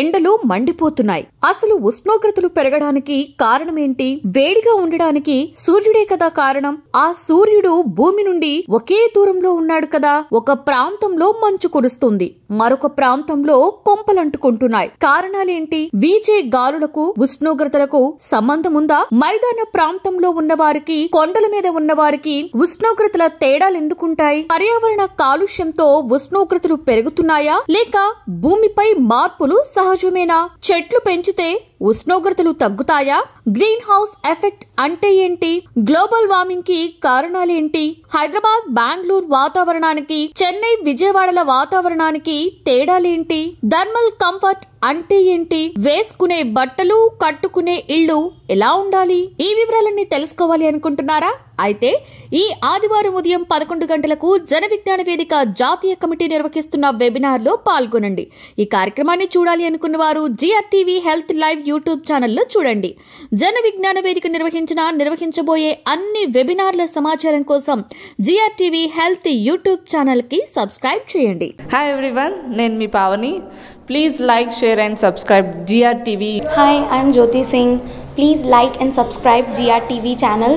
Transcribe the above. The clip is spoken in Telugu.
ఎండలు మండిపోతున్నాయి అసలు ఉష్ణోగ్రతలు పెరగడానికి కారణమేంటి వేడిగా ఉండడానికి సూర్యుడే కదా కారణం ఆ సూర్యుడు భూమి నుండి ఒకే దూరంలో ఉన్నాడు కదా ఒక ప్రాంతంలో మంచు కురుస్తుంది మరొక ప్రాంతంలో కొంపలంటుకుంటున్నాయి కారణాలేంటి వీచే గాలులకు ఉష్ణోగ్రతలకు సంబంధం ఉందా మైదాన ప్రాంతంలో ఉన్నవారికి కొండల మీద ఉన్నవారికి ఉష్ణోగ్రతల తేడాలు ఎందుకుంటాయి పర్యావరణ కాలుష్యంతో ఉష్ణోగ్రతలు పెరుగుతున్నాయా లేక భూమిపై మార్పులు సహజమేనా చెట్లు పెంచితే ఉష్ణోగ్రతలు తగ్గుతాయా గ్రీన్ హౌస్ ఎఫెక్ట్ అంటే ఏంటి గ్లోబల్ వార్మింగ్ కి కారణాలేంటి హైదరాబాద్ బెంగళూరు వాతావరణానికి చెన్నై విజయవాడల వాతావరణానికి తేడాలేంటి థర్మల్ కంఫర్ట్ అంటే ఏంటి వేసుకునే బట్టలు కట్టుకునే ఇళ్ళు ఎలా ఉండాలి ఈ వివరాలన్నీ తెలుసుకోవాలి అనుకుంటున్నారా అయితే ఈ ఆదివారం ఉదయం పదకొండు గంటలకు జన విజ్ఞాన వేదిక జాతీయ కమిటీ నిర్వహిస్తున్న వెబినార్లో పాల్గొనండి ఈ కార్యక్రమాన్ని చూడాలి అనుకున్న వారు జిఆర్టీవీ హెల్త్ లైవ్ యూట్యూబ్ ఛానల్లో చూడండి జన విజ్ఞాన వేదిక నిర్వహించిన నిర్వహించబోయే అన్ని వెబినార్ల సమాచారం కోసం జిఆర్టీవీ హెల్త్ యూట్యూబ్ ఛానల్కి సబ్స్క్రైబ్ చేయండి హాయ్ ఎవ్రీవన్ నేను మీ Pavani please like share and subscribe GR TV hi I'm Jyoti Singh please like and subscribe GR TV channel